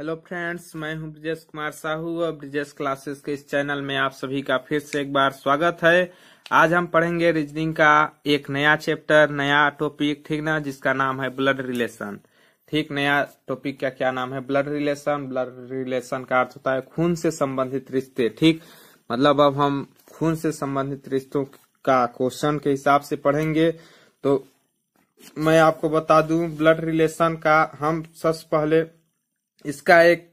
hello friends मैं हूं ब्रिजेश कुमार साहू और ब्रिजेश क्लासेस के इस चैनल में आप सभी का फिर से एक बार स्वागत है आज हम पढ़ेंगे रीजनिंग का एक नया चैप्टर नया टॉपिक ठीक ना जिसका नाम है ब्लड रिलेशन ठीक नया टॉपिक का क्या नाम है ब्लड रिलेशन ब्लड रिलेशन का अर्थ होता है खून से संबंधित रिश्ते ठीक मतलब अब हम खून से संबंधित रिश्तों का क्वेश्चन के हिसाब से पढ़ेंगे तो मैं आपको बता दू ब्लड रिलेशन का हम सबसे पहले इसका एक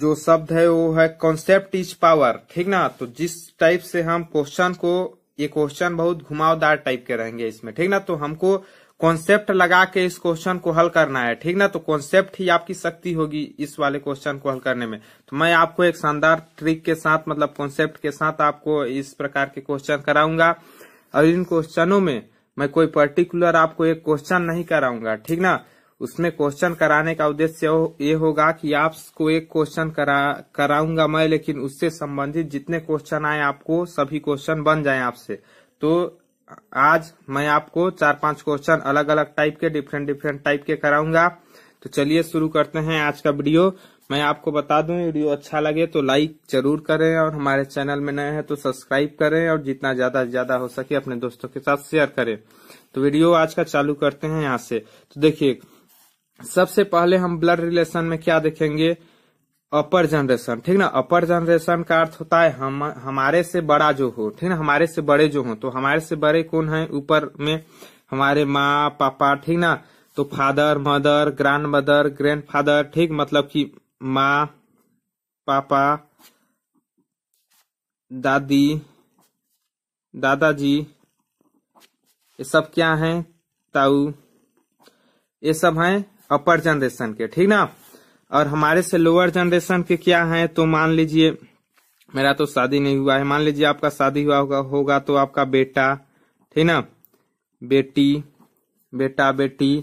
जो शब्द है वो है कॉन्सेप्ट इज पावर ठीक ना तो जिस टाइप से हम क्वेश्चन को ये क्वेश्चन बहुत घुमावदार टाइप के रहेंगे इसमें ठीक ना तो हमको कॉन्सेप्ट लगा के इस क्वेश्चन को हल करना है ठीक ना तो कॉन्सेप्ट ही आपकी शक्ति होगी इस वाले क्वेश्चन को हल करने में तो मैं आपको एक शानदार ट्रिक के साथ मतलब कॉन्सेप्ट के साथ आपको इस प्रकार के क्वेश्चन कराऊंगा और इन क्वेश्चनों में मैं कोई पर्टिकुलर आपको एक क्वेश्चन नहीं कराऊंगा ठीक ना उसमें क्वेश्चन कराने का उद्देश्य ये होगा कि आपको एक क्वेश्चन करा कराऊंगा मैं लेकिन उससे संबंधित जितने क्वेश्चन आए आपको सभी क्वेश्चन बन जाए आपसे तो आज मैं आपको चार पांच क्वेश्चन अलग अलग टाइप के डिफरेंट डिफरेंट टाइप के कराऊंगा तो चलिए शुरू करते हैं आज का वीडियो मैं आपको बता दूं वीडियो अच्छा लगे तो लाइक जरूर करें और हमारे चैनल में नए हैं तो सब्सक्राइब करें और जितना ज्यादा से ज्यादा हो सके अपने दोस्तों के साथ शेयर करें तो वीडियो आज का चालू करते हैं यहाँ से तो देखिए सबसे पहले हम ब्लड रिलेशन में क्या देखेंगे अपर जनरेशन ठीक ना अपर जनरेशन का अर्थ होता है हम हमारे से बड़ा जो हो ठीक ना हमारे से बड़े जो हो तो हमारे से बड़े कौन है ऊपर में हमारे माँ पापा ठीक ना तो father mother grandmother grandfather ठीक मतलब कि माँ पापा दादी दादाजी ये सब क्या हैं ताऊ ये सब हैं अपर जनरेशन के ठीक ना और हमारे से लोअर जनरेशन के क्या है तो मान लीजिए मेरा तो शादी नहीं हुआ है मान लीजिए आपका शादी हुआ होगा होगा तो आपका बेटा ठीक ना बेटी बेटा बेटी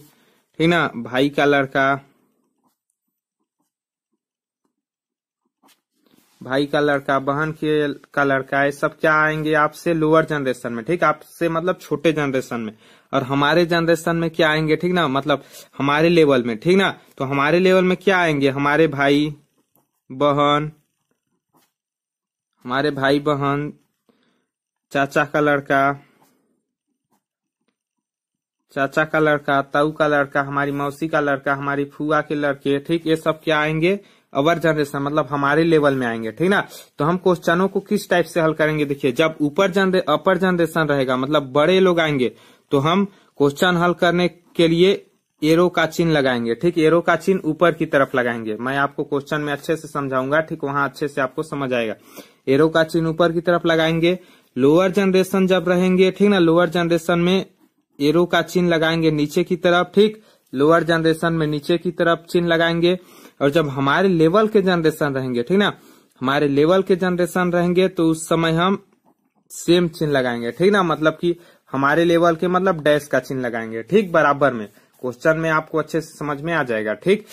ठीक ना भाई का लड़का भाई का लड़का बहन के का लड़का ये सब क्या आएंगे आपसे लोअर जनरेशन में ठीक आपसे मतलब छोटे जनरेशन में और हमारे जनरेशन में क्या आएंगे ठीक ना मतलब हमारे लेवल में ठीक ना तो हमारे लेवल में क्या आएंगे हमारे भाई बहन हमारे भाई बहन चाचा का लड़का चाचा का लड़का ताऊ का लड़का हमारी मौसी का लड़का हमारी फुआ के लड़के ठीक ये सब क्या आएंगे अवर जनरेशन मतलब हमारे लेवल में आएंगे ठीक ना तो हम क्वेश्चनों को किस टाइप से हल करेंगे देखिए जब ऊपर जनरे अपर जनरेशन रहेगा मतलब बड़े लोग आएंगे तो हम क्वेश्चन हल करने के लिए एरो का चिन्ह लगाएंगे ठीक एरो का चिन्ह ऊपर की तरफ लगाएंगे मैं आपको क्वेश्चन में अच्छे से समझाऊंगा ठीक वहां अच्छे से आपको समझ आएगा एरो का चिन्ह ऊपर की तरफ लगाएंगे लोअर जनरेशन जब रहेंगे ठीक ना लोअर जनरेशन में एरो का चिन्ह लगाएंगे नीचे की तरफ ठीक लोअर जनरेशन में नीचे की तरफ चिन्ह लगाएंगे और जब हमारे लेवल के जनरेशन रहेंगे ठीक ना हमारे लेवल के जनरेशन रहेंगे तो उस समय हम सेम चिन्ह लगाएंगे ठीक ना मतलब कि हमारे लेवल के मतलब डैश का चिन्ह लगाएंगे ठीक बराबर में क्वेश्चन में आपको अच्छे से समझ में आ जाएगा ठीक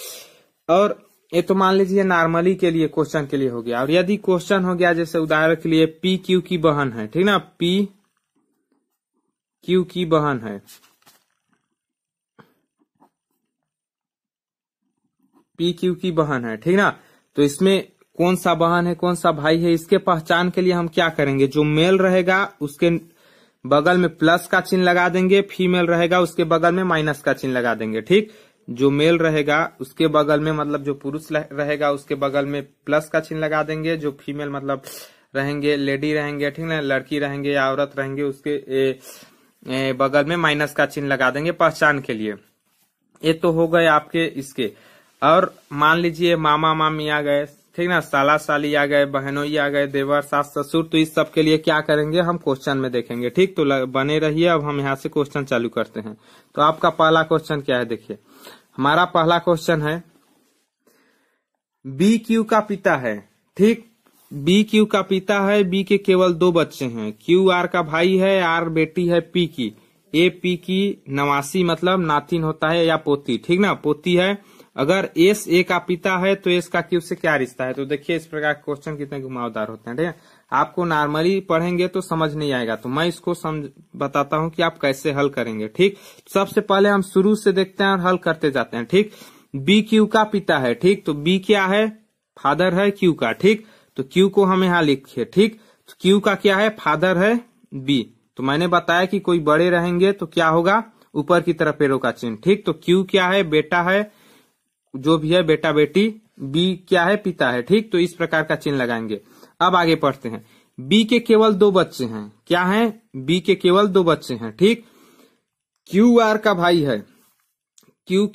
और ये तो मान लीजिए नॉर्मली के लिए क्वेश्चन के लिए हो गया और यदि क्वेश्चन हो गया जैसे उदाहरण के लिए पी क्यू की बहन है ठीक ना पी क्यू की बहन है पी क्यू की बहन है ठीक ना तो इसमें कौन सा बहन है कौन सा भाई है इसके पहचान के लिए हम क्या करेंगे जो मेल रहेगा उसके बगल में प्लस का चिन्ह लगा देंगे फीमेल रहेगा उसके बगल में माइनस का चिन्ह लगा देंगे ठीक जो मेल रहेगा उसके बगल में मतलब जो पुरुष रहेगा उसके बगल में प्लस का चिन्ह लगा देंगे जो फीमेल मतलब रहेंगे लेडी रहेंगे ठीक ना लड़की रहेंगे या औरत रहेंगे उसके ए, ए, बगल में माइनस का चिन्ह लगा देंगे पहचान के लिए ये तो हो गए आपके इसके और मान लीजिए मामा मामी आ गए ठीक ना साला साली आ गए बहनोई आ गए देवर सास ससुर तो इस सब के लिए क्या करेंगे हम क्वेश्चन में देखेंगे ठीक तो बने रहिए अब हम यहाँ से क्वेश्चन चालू करते हैं तो आपका पहला क्वेश्चन क्या है देखिए हमारा पहला क्वेश्चन है बी क्यू का पिता है ठीक बी क्यू का पिता है बी के केवल दो बच्चे हैं क्यू आर का भाई है आर बेटी है पी की ए पी की नवासी मतलब नातिन होता है या पोती ठीक ना पोती है अगर एस ए का पिता है तो एस का क्यू से क्या रिश्ता है तो देखिए इस प्रकार क्वेश्चन कितने घुमावदार होते हैं ठीक है आपको नॉर्मली पढ़ेंगे तो समझ नहीं आएगा तो मैं इसको समझ बताता हूं कि आप कैसे हल करेंगे ठीक सबसे पहले हम शुरू से देखते हैं और हल करते जाते हैं ठीक बी क्यू का पिता है ठीक तो बी क्या है फादर है क्यू का ठीक तो क्यू को हम यहाँ लिखे ठीक तो क्यू का क्या है फादर है बी तो मैंने बताया कि कोई बड़े रहेंगे तो क्या होगा ऊपर की तरफ पेड़ों का चिन्ह ठीक तो क्यू क्या है बेटा है जो भी है बेटा बेटी बी क्या है पिता है ठीक तो इस प्रकार का चिन्ह लगाएंगे अब आगे पढ़ते हैं बी के केवल दो बच्चे हैं क्या है बी के केवल दो बच्चे हैं ठीक क्यू आर का भाई है क्यू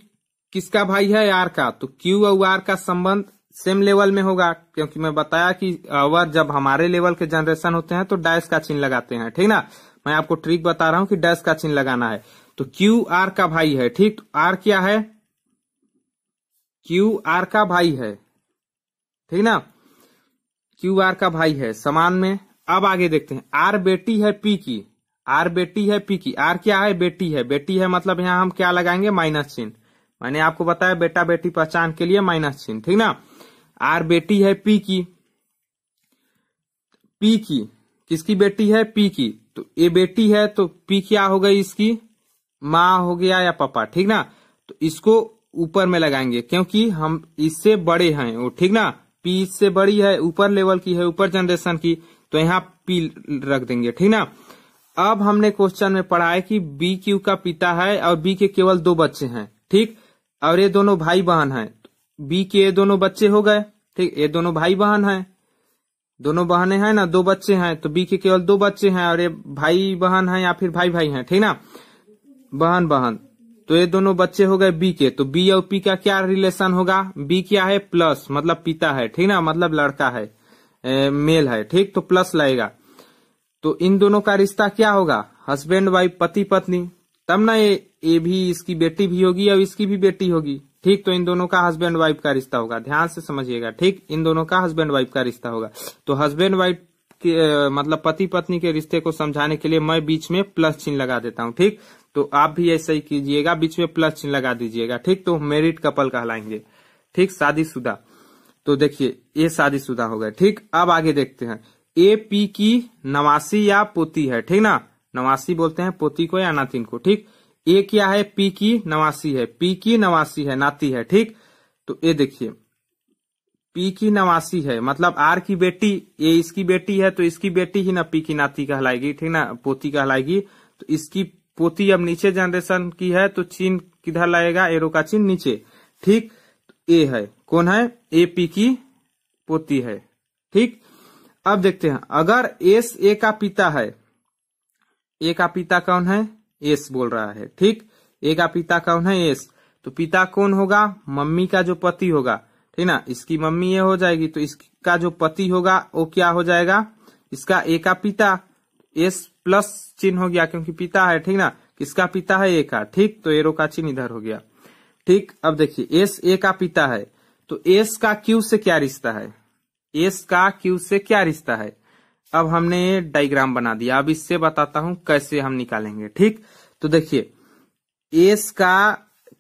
किसका भाई है आर का तो क्यू और आर का संबंध सेम लेवल में होगा क्योंकि मैं बताया कि अवर जब हमारे लेवल के जनरेशन होते हैं तो डैश का चिन्ह लगाते हैं ठीक ना मैं आपको ट्रिक बता रहा हूं कि डैश का चिन्ह लगाना है तो क्यू आर का भाई है ठीक तो आर क्या है क्यू आर का भाई है ठीक ना क्यू आर का भाई है समान में अब आगे देखते हैं आर बेटी है पी की आर बेटी है पी की आर क्या है बेटी है बेटी है मतलब यहाँ हम क्या लगाएंगे माइनस चिन्ह मैंने आपको बताया बेटा बेटी पहचान के लिए माइनस चिन्ह ठीक ना आर बेटी है पी की पी की किसकी बेटी है पी की तो ये बेटी है तो पी क्या हो गई इसकी माँ हो गया या पापा ठीक ना तो इसको ऊपर में लगाएंगे क्योंकि हम इससे बड़े हैं वो ठीक ना पी इससे बड़ी है ऊपर लेवल की है ऊपर जनरेशन की तो यहाँ पी रख देंगे ठीक ना अब हमने क्वेश्चन में पढ़ा है कि बी क्यू का पिता है और बी के केवल दो बच्चे हैं ठीक और ये दोनों भाई बहन हैं बी के ये दोनों बच्चे हो गए ठीक ये दोनों भाई बहन हैं दोनों बहने हैं ना दो बच्चे हैं तो बी के केवल दो बच्चे हैं और ये भाई बहन है या फिर भाई भाई हैं ठीक ना बहन बहन तो ये दोनों बच्चे हो गए बी के तो बी और पी का क्या रिलेशन होगा बी क्या है प्लस मतलब पिता है ठीक ना मतलब लड़का है ए, मेल है ठीक तो प्लस लाएगा तो इन दोनों का रिश्ता क्या होगा हस्बैंड वाइफ पति पत्नी तब ना ये ये भी इसकी बेटी भी होगी और इसकी भी बेटी होगी ठीक तो इन दोनों का हस्बैंड वाइफ का रिश्ता होगा ध्यान से समझिएगा ठीक इन दोनों का हस्बैंड वाइफ का रिश्ता होगा तो हस्बैंड वाइफ के मतलब पति पत्नी के रिश्ते को समझाने के लिए मैं बीच में प्लस चिन्ह लगा देता हूँ ठीक तो आप भी ऐसा ही कीजिएगा बीच में प्लस चिन्ह लगा दीजिएगा ठीक तो मेरिट कपल कहलाएंगे ठीक शादीशुदा तो देखिए ये शादीशुदा हो गए ठीक अब आगे देखते हैं ए पी की नवासी या पोती है ठीक ना नवासी बोलते हैं पोती को या नातिन को ठीक ए क्या है पी की नवासी है पी की नवासी है नाती है ठीक तो ये देखिए पी की नवासी है मतलब आर की बेटी ये इसकी बेटी है तो इसकी बेटी ही ना पी की नाती कहलाएगी ठीक ना पोती कहलाएगी तो इसकी पोती अब नीचे जनरेशन की है तो चीन किधर लाएगा एरो का चीन नीचे ठीक ए है कौन है ए पी की पोती है ठीक अब देखते हैं अगर एस ए का पिता है ए का पिता कौन है एस बोल रहा है ठीक ए का पिता कौन है एस तो पिता कौन होगा मम्मी का जो पति होगा ठीक ना इसकी मम्मी ये हो जाएगी तो इसका जो पति होगा वो क्या हो जाएगा इसका ए का पिता एस प्लस चिन्ह हो गया क्योंकि पिता है ठीक ना किसका पिता है ए का ठीक तो एरो का चिन्ह इधर हो गया ठीक अब देखिए एस ए का पिता है तो एस का क्यू से क्या रिश्ता है एस का क्यू से क्या रिश्ता है अब हमने डायग्राम बना दिया अब इससे बताता हूं कैसे हम निकालेंगे ठीक तो देखिए एस का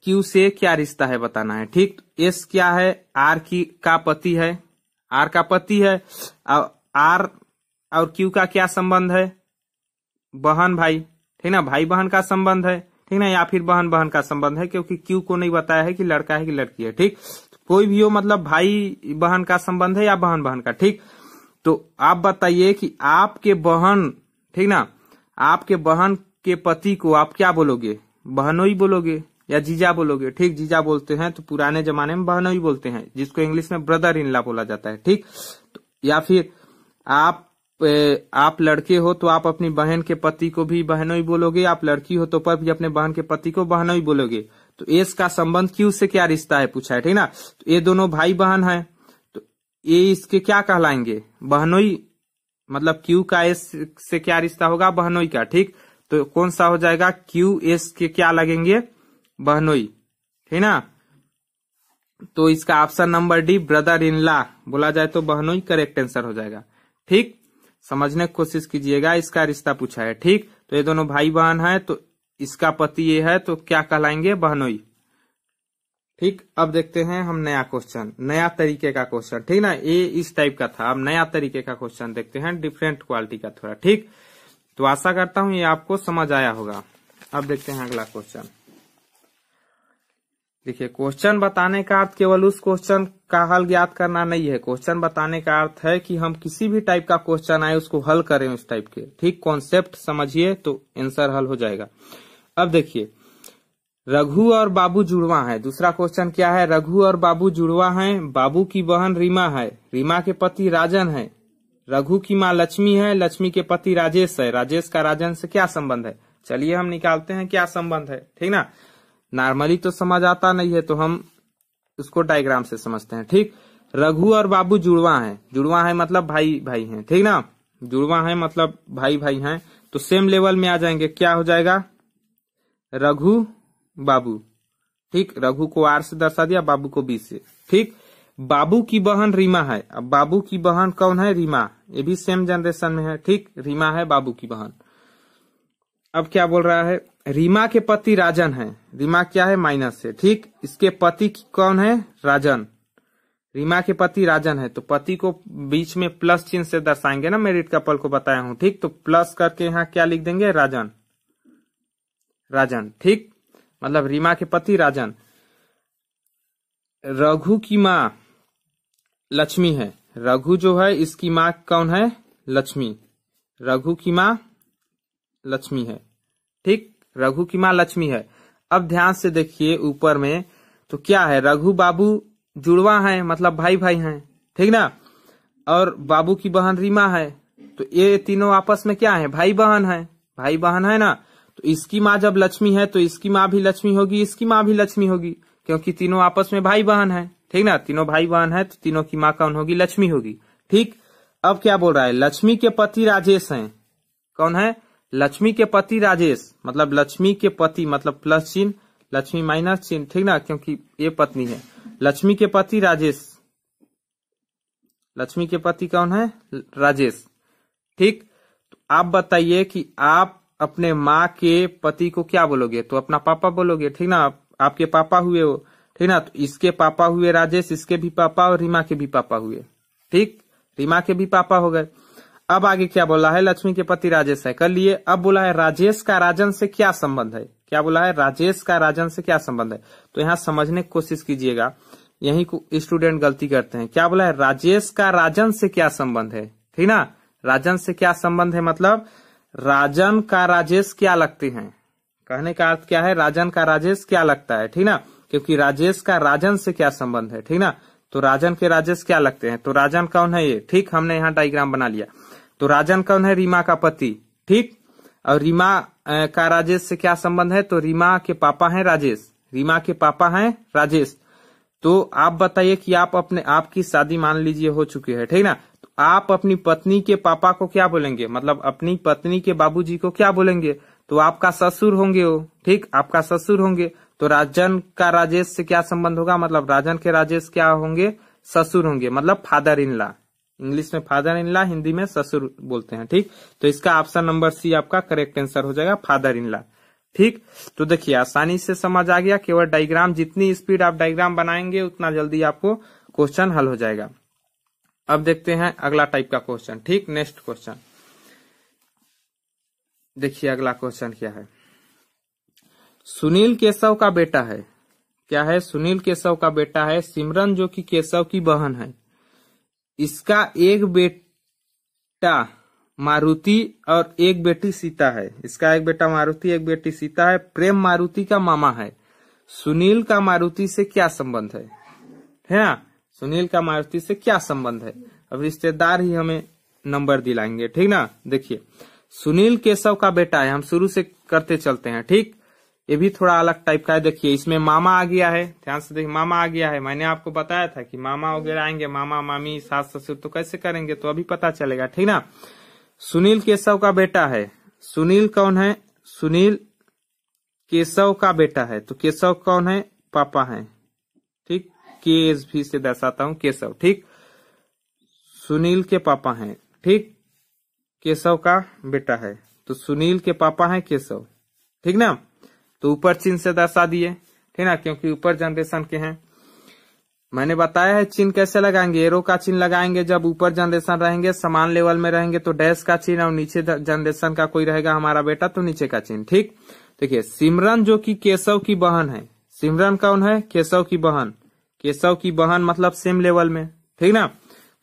क्यू से क्या रिश्ता है बताना है ठीक तो एस क्या है आर की का पति है आर का पति है और आर और क्यू का क्या संबंध है बहन भाई ठीक ना भाई बहन का संबंध है ठीक ना या फिर बहन बहन का संबंध है क्योंकि क्यू को नहीं बताया है कि लड़का है कि लड़की है ठीक कोई भी हो मतलब भाई बहन का संबंध है या बहन बहन का ठीक तो आप बताइए कि आपके बहन ठीक ना आपके बहन के पति को आप क्या बोलोगे बहनोई बोलोगे या जीजा बोलोगे ठीक जीजा बोलते हैं तो पुराने जमाने में बहनोई बोलते हैं जिसको इंग्लिश में ब्रदर इनला बोला जाता है ठीक तो या फिर आप आप लड़के हो तो आप अपनी बहन के पति को भी बहनोई बोलोगे आप लड़की हो तो पर भी अपने बहन के पति को बहनोई बोलोगे तो एस का संबंध क्यू से क्या रिश्ता है पूछा है ठीक ना तो ये दोनों भाई बहन है तो ये इसके क्या कहलाएंगे बहनोई मतलब क्यू का एस से क्या रिश्ता होगा बहनोई का ठीक तो कौन सा हो जाएगा क्यू एस के क्या लगेंगे बहनोई ठीक ना तो इसका option number D brother in law बोला जाए तो बहनोई करेक्ट आंसर हो जाएगा ठीक समझने की कोशिश कीजिएगा इसका रिश्ता पूछा है ठीक तो ये दोनों भाई बहन है तो इसका पति ये है तो क्या कहलाएंगे बहनोई ठीक अब देखते हैं हम नया क्वेश्चन नया तरीके का क्वेश्चन ठीक ना ये इस टाइप का था अब नया तरीके का क्वेश्चन देखते हैं डिफरेंट क्वालिटी का थोड़ा ठीक तो आशा करता हूं ये आपको समझ आया होगा अब देखते हैं अगला क्वेश्चन देखिए क्वेश्चन बताने का अर्थ केवल उस क्वेश्चन का हल ज्ञात करना नहीं है क्वेश्चन बताने का अर्थ है कि हम किसी भी टाइप का क्वेश्चन आए उसको हल करें उस टाइप के ठीक कॉन्सेप्ट समझिए तो आंसर हल हो जाएगा अब देखिए रघु और बाबू जुड़वा है दूसरा क्वेश्चन क्या है रघु और बाबू जुड़वा है बाबू की बहन रीमा है रीमा के पति राजन है रघु की माँ लक्ष्मी है लक्ष्मी के पति राजेश है राजेश का राजन से क्या संबंध है चलिए हम निकालते हैं क्या संबंध है ठीक ना नॉर्मली तो समझ आता नहीं है तो हम उसको डायग्राम से समझते हैं ठीक रघु और बाबू जुड़वा है जुड़वा है मतलब भाई भाई हैं ठीक ना जुड़वा है मतलब भाई भाई हैं तो सेम लेवल में आ जाएंगे क्या हो जाएगा रघु बाबू ठीक रघु को आर से दर्शा दिया बाबू को बी से ठीक बाबू की बहन रीमा है अब बाबू की बहन कौन है रीमा ये भी सेम जनरेशन में है ठीक रीमा है बाबू की बहन अब क्या बोल रहा है रीमा के पति राजन है रीमा क्या है माइनस है ठीक इसके पति कौन है राजन रीमा के पति राजन है तो पति को बीच में प्लस चिन्ह से दर्शाएंगे ना मेरिट कपल को बताया हूं ठीक तो प्लस करके यहाँ क्या लिख देंगे राजन राजन ठीक मतलब रीमा के पति राजन रघु की माँ लक्ष्मी है रघु जो है इसकी माँ कौन है लक्ष्मी रघु की माँ लक्ष्मी है ठीक रघु की माँ लक्ष्मी है अब ध्यान से देखिए ऊपर में तो क्या है रघु बाबू जुड़वा है मतलब भाई भाई हैं ठीक ना और बाबू की बहन रीमा है तो ये तीनों आपस में क्या है भाई बहन है भाई बहन है ना तो इसकी माँ जब लक्ष्मी है तो इसकी माँ भी लक्ष्मी होगी इसकी माँ भी लक्ष्मी होगी क्योंकि तीनों आपस में भाई बहन है ठीक ना तीनों भाई बहन है तो तीनों की माँ कौन होगी लक्ष्मी होगी ठीक अब क्या बोल रहा है लक्ष्मी के पति राजेश हैं कौन है लक्ष्मी के पति राजेश मतलब लक्ष्मी के पति मतलब प्लस चिन्ह लक्ष्मी माइनस चिन्ह ठीक ना क्योंकि ये पत्नी है लक्ष्मी के पति राजेश लक्ष्मी के पति कौन है राजेश ठीक तो आप बताइए कि आप अपने माँ के पति को क्या बोलोगे तो अपना पापा बोलोगे ठीक ना आपके पापा हुए हो ठीक ना तो इसके पापा हुए राजेश इसके भी पापा और रीमा के भी पापा हुए ठीक रीमा के भी पापा हो गए अब आगे क्या बोला है लक्ष्मी के पति राजेश है कर लिए अब बोला है राजेश का राजन से क्या संबंध है क्या बोला है राजेश का राजन से क्या संबंध है तो यहाँ समझने की कोशिश कीजिएगा यही स्टूडेंट गलती करते हैं क्या बोला है राजेश का राजन से क्या संबंध है ठीक ना राजन से क्या संबंध है मतलब राजन का राजेश क्या लगते हैं कहने का अर्थ क्या है राजन का राजेश क्या लगता है ठीक ना क्योंकि राजेश का राजन से क्या संबंध है ठीक ना तो राजन के राजेश क्या लगते हैं तो राजन कौन है ये ठीक हमने यहाँ डायग्राम बना लिया तो राजन कौन है रीमा का पति ठीक और रीमा का राजेश से क्या संबंध है तो रीमा के पापा हैं राजेश रीमा के पापा हैं राजेश तो आप बताइए कि आप अपने आपकी शादी मान लीजिए हो चुकी है ठीक ना तो आप अपनी पत्नी के पापा को क्या बोलेंगे मतलब अपनी पत्नी के बाबू को क्या बोलेंगे तो आपका ससुर होंगे वो ठीक आपका ससुर होंगे तो राजन का राजेश से क्या संबंध होगा मतलब राजन के राजेश क्या होंगे ससुर होंगे मतलब फादर इन लॉ इंग्लिश में फादर इन हिंदी में ससुर बोलते हैं ठीक तो इसका ऑप्शन नंबर सी आपका करेक्ट आंसर हो जाएगा फादर इन ठीक तो देखिए आसानी से समझ आ गया केवल डायग्राम जितनी स्पीड आप डायग्राम बनाएंगे उतना जल्दी आपको क्वेश्चन हल हो जाएगा अब देखते हैं अगला टाइप का क्वेश्चन ठीक नेक्स्ट क्वेश्चन देखिए अगला क्वेश्चन क्या है सुनील केशव का बेटा है क्या है सुनील केशव का बेटा है सिमरन जो कि केशव की बहन है इसका एक बेटा मारुति और एक बेटी सीता है इसका एक बेटा मारुति एक बेटी सीता है प्रेम मारुति का मामा है सुनील का मारुति से क्या संबंध है है ना सुनील का मारुति से क्या संबंध है अब रिश्तेदार ही हमें नंबर दिलाएंगे ठीक ना देखिए सुनील केशव का बेटा है हम शुरू से करते चलते हैं ठीक ये भी थोड़ा अलग टाइप का है देखिए इसमें मामा आ गया है ध्यान से देखिए मामा आ गया है मैंने आपको बताया था कि मामा वगैरह आएंगे मामा मामी सास ससुर तो कैसे करेंगे तो अभी पता चलेगा ठीक ना सुनील केशव का बेटा है सुनील कौन है सुनील केशव का बेटा है तो केशव कौन है पापा है ठीक के एस भी से दर्शाता हूं केशव ठीक सुनील के पापा है ठीक केशव का बेटा है तो सुनील के पापा है केशव ठीक ना तो ऊपर चिन्ह से दर्शा दिए ठीक ना क्योंकि ऊपर जनरेशन के हैं मैंने बताया है चिन्ह कैसे लगाएंगे एरो का चिन्ह लगाएंगे जब ऊपर जनरेशन रहेंगे समान लेवल में रहेंगे तो डैश का चिन्ह और नीचे जनरेशन का कोई रहेगा हमारा बेटा तो नीचे का चिन्ह ठीक देखिए सिमरन जो कि केशव की बहन है सिमरन कौन है केशव की बहन केशव की बहन मतलब सेम लेवल में ठीक ना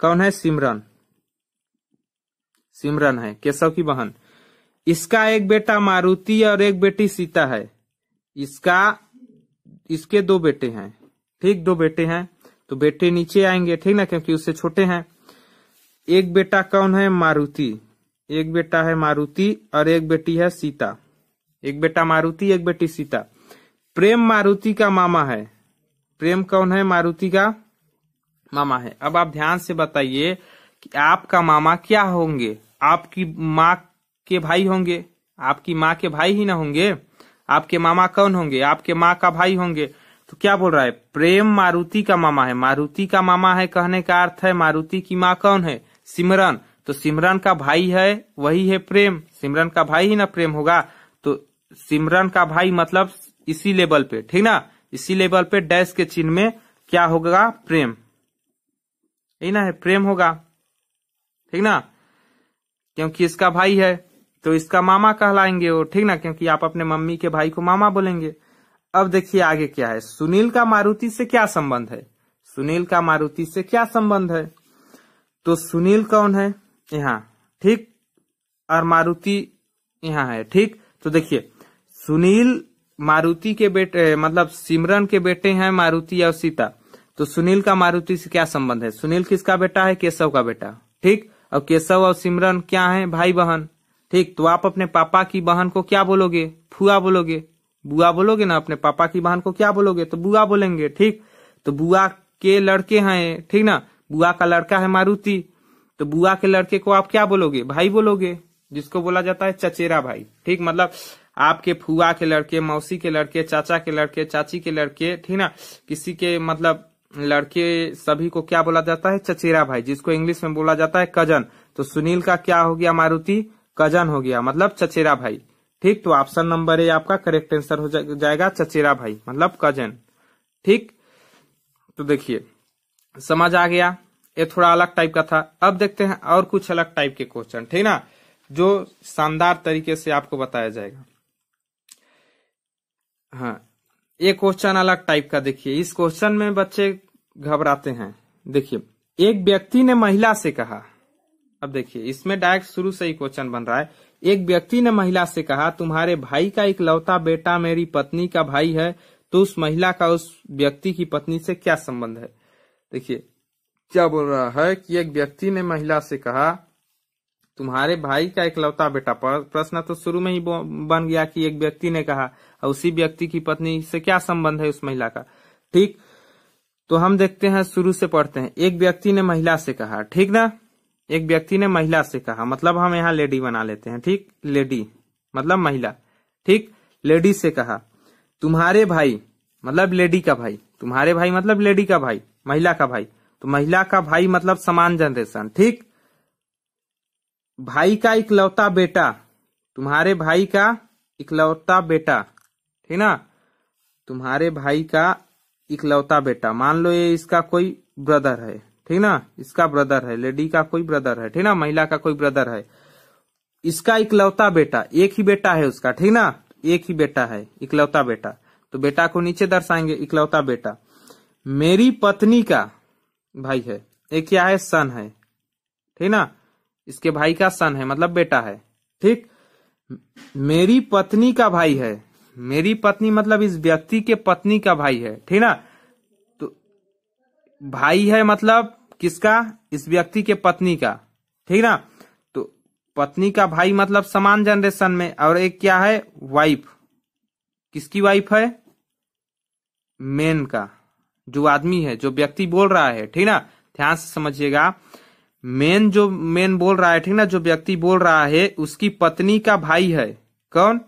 कौन है सिमरन सिमरन है केशव की बहन इसका एक बेटा मारुति और एक बेटी सीता है इसका इसके दो बेटे हैं ठीक दो बेटे हैं तो बेटे नीचे आएंगे ठीक ना क्योंकि उससे छोटे हैं एक बेटा कौन है मारुति एक बेटा है मारुति और एक बेटी है सीता एक बेटा मारुति एक बेटी सीता प्रेम मारुति का मामा है प्रेम कौन है मारुति का मामा है अब आप ध्यान से बताइए कि आपका मामा क्या होंगे आपकी माँ के भाई होंगे आपकी माँ के भाई ही ना होंगे आपके मामा कौन होंगे आपके माँ का भाई होंगे तो क्या बोल रहा है प्रेम मारुति का मामा है मारुति का मामा है कहने का अर्थ है मारुति की माँ कौन है सिमरन तो सिमरन का भाई है वही है प्रेम सिमरन का भाई ही ना प्रेम होगा तो सिमरन का भाई मतलब इसी लेवल पे ठीक ना इसी लेवल पे डैश के चिन्ह में क्या होगा प्रेम यही ना है प्रेम होगा ठीक ना क्योंकि इसका भाई है तो इसका मामा कहलाएंगे वो ठीक ना क्योंकि आप अपने मम्मी के भाई को मामा बोलेंगे अब देखिए आगे क्या है सुनील का मारुति से क्या संबंध है सुनील का मारुति से क्या संबंध है तो सुनील कौन है यहाँ ठीक और मारुति यहाँ है ठीक तो देखिए सुनील मारुति के बेटे मतलब सिमरन के बेटे हैं मारुति और सीता तो सुनील का मारुति से क्या संबंध है सुनील किसका बेटा है केशव का बेटा ठीक और केशव और सिमरन क्या है भाई बहन ठीक तो आप अपने पापा की बहन को क्या बोलोगे फुआ बोलोगे बुआ बोलोगे ना अपने पापा की बहन को क्या बोलोगे तो बुआ बोलेंगे ठीक तो बुआ के लड़के हैं ठीक ना बुआ का लड़का है मारुति तो बुआ के लड़के को आप क्या बोलोगे भाई बोलोगे जिसको बोला जाता है चचेरा भाई ठीक मतलब आपके फुआ के लड़के मौसी के लड़के चाचा के लड़के चाची के लड़के ठीक ना किसी के मतलब लड़के सभी को क्या बोला जाता है चचेरा भाई जिसको इंग्लिश में बोला जाता है कजन तो सुनील का क्या हो गया मारुति कजन हो गया मतलब चचेरा भाई ठीक तो ऑप्शन नंबर ए आपका करेक्ट आंसर हो जाएगा चचेरा भाई मतलब कजन ठीक तो देखिए समझ आ गया ये थोड़ा अलग टाइप का था अब देखते हैं और कुछ अलग टाइप के क्वेश्चन ठीक ना जो शानदार तरीके से आपको बताया जाएगा हाँ ये क्वेश्चन अलग टाइप का देखिए इस क्वेश्चन में बच्चे घबराते हैं देखिए एक व्यक्ति ने महिला से कहा अब देखिए इसमें डायरेक्ट शुरू से ही क्वेश्चन बन रहा है एक व्यक्ति ने महिला से कहा तुम्हारे भाई का एक लौता बेटा मेरी पत्नी का भाई है तो उस महिला का उस व्यक्ति की पत्नी से क्या संबंध है देखिए क्या बोल रहा है कि एक व्यक्ति ने महिला से कहा तुम्हारे भाई का लौता बेटा प्रश्न तो शुरू में ही बन गया कि एक व्यक्ति ने कहा और उसी व्यक्ति की पत्नी से क्या संबंध है उस महिला का ठीक तो हम देखते हैं शुरू से पढ़ते हैं एक व्यक्ति ने महिला से कहा ठीक ना एक व्यक्ति ने महिला से कहा मतलब हम यहाँ लेडी बना लेते हैं ठीक लेडी मतलब महिला ठीक लेडी से कहा तुम्हारे भाई मतलब लेडी का भाई तुम्हारे भाई मतलब लेडी का भाई महिला का भाई तो महिला का भाई मतलब समान जनरेशन ठीक भाई का इकलौता बेटा तुम्हारे भाई का इकलौता बेटा ठीक ना तुम्हारे भाई का इकलौता बेटा मान लो ये इसका कोई ब्रदर है ठीक ना इसका ब्रदर है लेडी का कोई ब्रदर है ठीक ना महिला का कोई ब्रदर है इसका इकलौता बेटा एक ही बेटा है उसका ठीक ना एक ही बेटा है इकलौता बेटा तो बेटा को नीचे दर्शाएंगे इकलौता बेटा मेरी पत्नी का भाई है एक क्या है सन है ठीक ना इसके भाई का सन है मतलब बेटा है ठीक मेरी पत्नी का भाई है मेरी पत्नी मतलब इस व्यक्ति के पत्नी का भाई है ठीक ना भाई है मतलब किसका इस व्यक्ति के पत्नी का ठीक ना तो पत्नी का भाई मतलब समान जनरेशन में और एक क्या है वाइफ किसकी वाइफ है मेन का जो आदमी है जो व्यक्ति बोल रहा है ठीक ना ध्यान से समझिएगा मेन जो मेन बोल रहा है ठीक ना जो व्यक्ति बोल रहा है उसकी पत्नी का भाई है कौन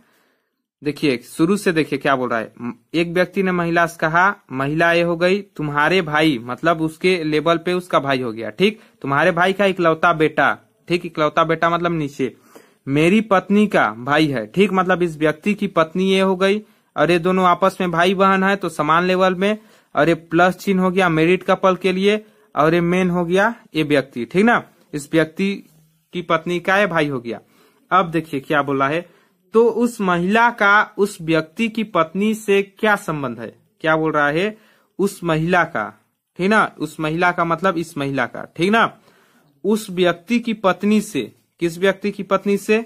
देखिए शुरू से देखिए क्या बोल रहा है एक व्यक्ति ने महिला से कहा महिला ये हो गई तुम्हारे भाई मतलब उसके लेवल पे उसका भाई हो गया ठीक तुम्हारे भाई का इकलौता बेटा ठीक इकलौता बेटा मतलब नीचे मेरी पत्नी का भाई है ठीक मतलब इस व्यक्ति की पत्नी ये हो गई और ये दोनों आपस में भाई बहन है तो समान लेवल में और ये प्लस चिन्ह हो गया मेरिट कपल के लिए और ये मेन हो गया ये व्यक्ति ठीक ना इस व्यक्ति की पत्नी का ये भाई हो गया अब देखिए क्या बोला है तो उस महिला का उस व्यक्ति की पत्नी से क्या संबंध है क्या बोल रहा है उस महिला का ठीक ना उस महिला का मतलब इस महिला का ठीक ना उस व्यक्ति की पत्नी से किस व्यक्ति की पत्नी से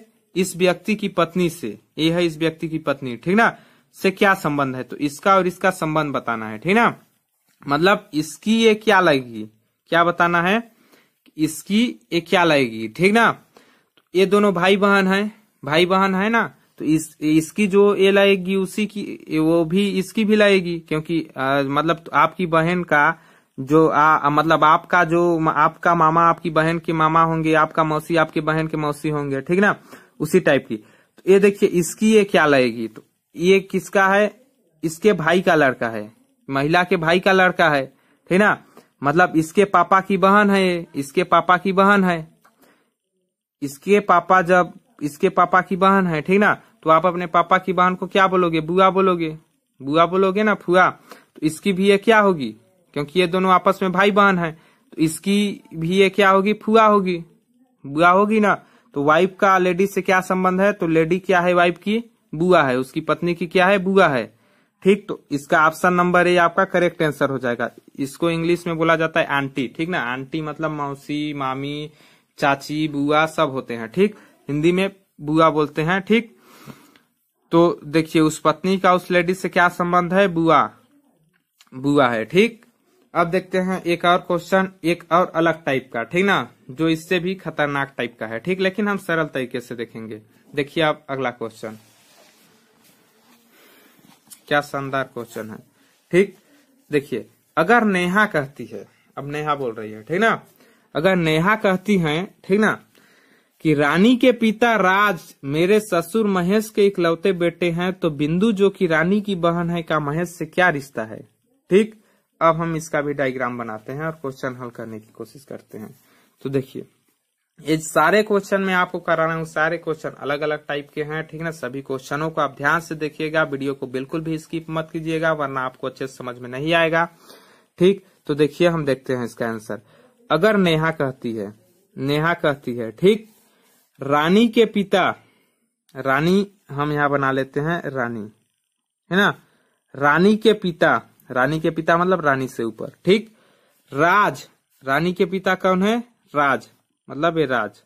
इस व्यक्ति की पत्नी से ये है इस व्यक्ति की पत्नी ठीक ना से क्या संबंध है तो इसका और इसका संबंध बताना है ठीक ना मतलब इसकी ये क्या लगेगी क्या बताना है इसकी ये क्या लगेगी ठीक ना ये दोनों भाई बहन है भाई बहन है ना तो इस इसकी जो ए लाएगी उसी की वो भी इसकी भी लाएगी क्योंकि आ, मतलब आपकी बहन का जो आ, मतलब आपका जो आपका मामा आपकी बहन के मामा होंगे आपका मौसी आपके बहन के मौसी होंगे ठीक ना उसी टाइप की तो ये देखिए इसकी ये क्या लाएगी तो ये किसका है इसके भाई का लड़का है महिला के भाई का लड़का है ठीक ना मतलब इसके पापा की बहन है इसके पापा की बहन है इसके पापा जब इसके पापा की बहन है ठीक ना तो आप अपने पापा की बहन को क्या बोलोगे बुआ बोलोगे बुआ बोलोगे ना फुआ तो इसकी भी ये क्या होगी क्योंकि ये दोनों आपस में भाई बहन है तो इसकी भी ये क्या होगी फुआ होगी बुआ होगी ना तो वाइफ का लेडी से क्या संबंध है तो लेडी क्या है वाइफ की बुआ है उसकी पत्नी की क्या है बुआ है ठीक तो इसका ऑप्शन नंबर ए आपका करेक्ट आंसर हो जाएगा इसको इंग्लिश में बोला जाता है आंटी ठीक ना आंटी मतलब मौसी मामी चाची बुआ सब होते हैं ठीक हिंदी में बुआ बोलते हैं ठीक तो देखिए उस पत्नी का उस लेडी से क्या संबंध है बुआ बुआ है ठीक अब देखते हैं एक और क्वेश्चन एक और अलग टाइप का ठीक ना जो इससे भी खतरनाक टाइप का है ठीक लेकिन हम सरल तरीके से देखेंगे देखिए आप अगला क्वेश्चन क्या शानदार क्वेश्चन है ठीक देखिए अगर नेहा कहती है अब नेहा बोल रही है ठीक ना अगर नेहा कहती है ठीक ना कि रानी के पिता राज मेरे ससुर महेश के इकलौते बेटे हैं तो बिंदु जो कि रानी की बहन है का महेश से क्या रिश्ता है ठीक अब हम इसका भी डायग्राम बनाते हैं और क्वेश्चन हल करने की कोशिश करते हैं तो देखिए ये सारे क्वेश्चन में आपको करा रहा हूँ सारे क्वेश्चन अलग अलग टाइप के हैं ठीक ना सभी क्वेश्चनों को आप ध्यान से देखिएगा वीडियो को बिल्कुल भी स्किप मत कीजिएगा वरना आपको अच्छे से समझ में नहीं आएगा ठीक तो देखिए हम देखते हैं इसका आंसर अगर नेहा कहती है नेहा कहती है ठीक रानी के पिता रानी हम यहां बना लेते हैं रानी है ना रानी के पिता रानी के पिता मतलब रानी से ऊपर ठीक राज रानी के पिता कौन है राज मतलब ये राज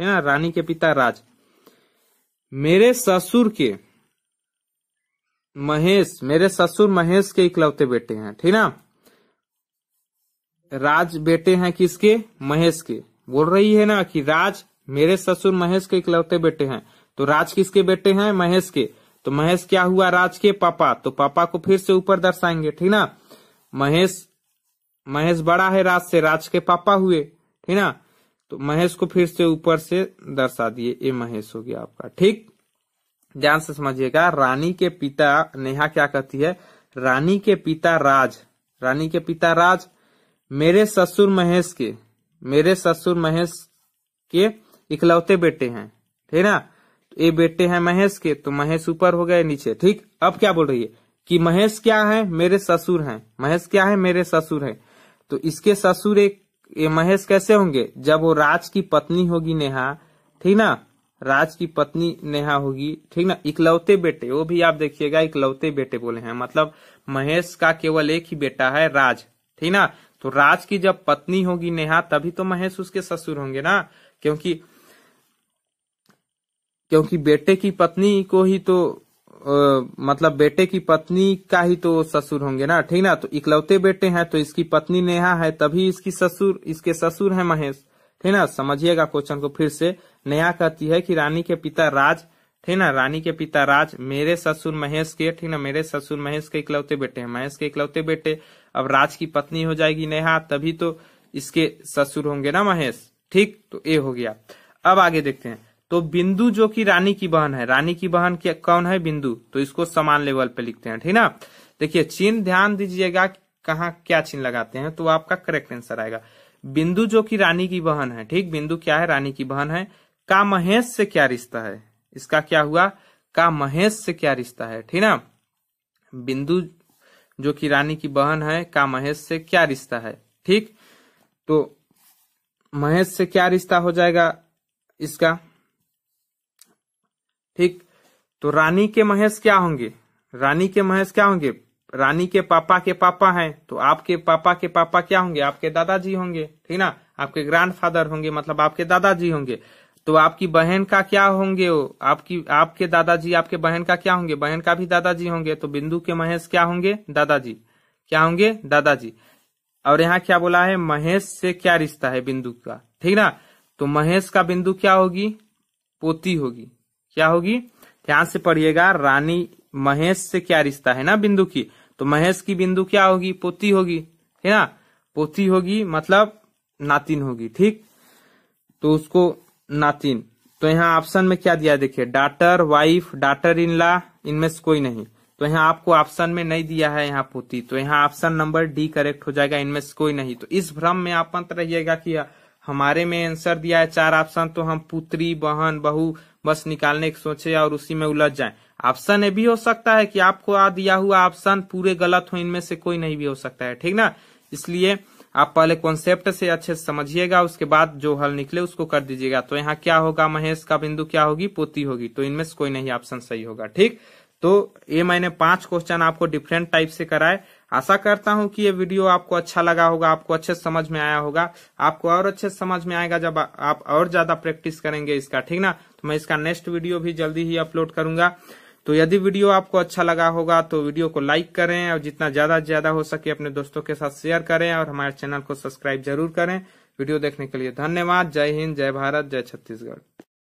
है ना रानी के पिता राज मेरे ससुर के महेश मेरे ससुर महेश के इकलौते बेटे हैं ठीक ना राज बेटे हैं किसके महेश के बोल रही है ना कि राज मेरे ससुर महेश के इकलौते बेटे हैं तो राज किसके बेटे हैं महेश के तो महेश क्या हुआ राज के पापा तो पापा को फिर से ऊपर दर्शाएंगे ठीक ना महेश महेश बड़ा है राज से राज के पापा हुए ठीक ना तो महेश को फिर से ऊपर से दर्शा दिए ये महेश हो गया आपका ठीक ध्यान से समझिएगा रानी के पिता नेहा क्या कहती है रानी के पिता राज रानी के पिता राज मेरे ससुर महेश के मेरे ससुर महेश के इकलौते बेटे हैं ठीक ना तो ये बेटे हैं महेश के तो महेश ऊपर हो गए नीचे ठीक अब क्या बोल रही है कि महेश क्या है मेरे ससुर हैं महेश क्या है मेरे ससुर हैं तो इसके ससुर एक ये महेश कैसे होंगे जब वो राज की पत्नी होगी नेहा ठीक ना राज की पत्नी नेहा होगी ठीक ना इकलौते बेटे वो भी आप देखिएगा इकलौते बेटे बोले हैं मतलब महेश का केवल एक ही बेटा है राज ठीक ना तो राज की जब पत्नी होगी नेहा तभी तो महेश उसके ससुर होंगे ना क्योंकि क्योंकि बेटे की पत्नी को ही तो आ, मतलब बेटे की पत्नी का ही तो ससुर होंगे ना ठीक ना तो इकलौते बेटे हैं तो इसकी पत्नी नेहा है तभी इसकी ससुर इसके ससुर है महेश ठीक ना समझिएगा क्वेश्चन को फिर से नेहा कहती है कि रानी के पिता राज ठीक ना रानी के पिता राज मेरे ससुर महेश के ठीक ना मेरे ससुर महेश के इकलौते बेटे हैं महेश के इकलौते बेटे अब राज की पत्नी हो जाएगी नेहा तभी तो इसके ससुर होंगे ना महेश ठीक तो ये हो गया अब आगे देखते हैं तो बिंदु जो कि रानी की बहन है रानी की बहन की कौन है बिंदु तो इसको समान लेवल पे लिखते हैं ठीक ना देखिए चिन्ह ध्यान दीजिएगा कहा क्या चिन्ह लगाते हैं तो आपका करेक्ट आंसर आएगा बिंदु जो कि रानी की बहन है ठीक बिंदु क्या है रानी की बहन है का महेश से क्या रिश्ता है इसका क्या हुआ का महेश से क्या रिश्ता है ठीक ना बिंदु जो कि रानी की बहन है का महेश से क्या रिश्ता है ठीक तो महेश से क्या रिश्ता हो जाएगा इसका ठीक तो रानी के महेश क्या होंगे रानी के महेश क्या होंगे रानी के पापा के पापा हैं तो आपके पापा के पापा क्या होंगे आपके दादाजी होंगे ठीक ना आपके ग्रैंडफादर होंगे मतलब आपके दादाजी होंगे तो आपकी बहन का क्या होंगे वो आपकी आपके दादाजी आपके बहन का क्या होंगे बहन का भी दादाजी होंगे तो बिंदु के महेश क्या होंगे दादाजी क्या होंगे दादाजी और यहाँ क्या बोला है महेश से क्या रिश्ता है बिंदु का ठीक ना तो महेश का बिंदु क्या होगी पोती होगी क्या होगी ध्यान से पढ़िएगा रानी महेश से क्या रिश्ता है ना बिंदु की तो महेश की बिंदु क्या होगी पोती होगी है ना पोती होगी मतलब नातिन होगी ठीक तो उसको नातिन तो यहाँ ऑप्शन में क्या दिया देखिए daughter wife daughter in law इनमें से कोई नहीं तो यहाँ आपको ऑप्शन में नहीं दिया है यहाँ पोती तो यहाँ ऑप्शन नंबर डी करेक्ट हो जाएगा इनमें से कोई नहीं तो इस भ्रम में आप मत रहिएगा कि हमारे में आंसर दिया है चार ऑप्शन तो हम पुत्री बहन बहू बस निकालने की सोचे और उसी में उलझ जाए ऑप्शन ये भी हो सकता है कि आपको आ दिया हुआ ऑप्शन पूरे गलत हो इनमें से कोई नहीं भी हो सकता है ठीक ना इसलिए आप पहले कॉन्सेप्ट से अच्छे से समझिएगा उसके बाद जो हल निकले उसको कर दीजिएगा तो यहाँ क्या होगा महेश का बिंदु क्या होगी पोती होगी तो इनमें से कोई नहीं ऑप्शन सही होगा ठीक तो ये मैंने पांच क्वेश्चन आपको डिफरेंट टाइप से कराए आशा करता हूं कि ये वीडियो आपको अच्छा लगा होगा आपको अच्छे समझ में आया होगा आपको और अच्छे समझ में आएगा जब आप और ज्यादा प्रैक्टिस करेंगे इसका ठीक ना तो मैं इसका नेक्स्ट वीडियो भी जल्दी ही अपलोड करूंगा तो यदि वीडियो आपको अच्छा लगा होगा तो वीडियो को लाइक करें और जितना ज्यादा से ज्यादा हो सके अपने दोस्तों के साथ शेयर करें और हमारे चैनल को सब्सक्राइब जरूर करें वीडियो देखने के लिए धन्यवाद जय हिंद जय भारत जय छत्तीसगढ़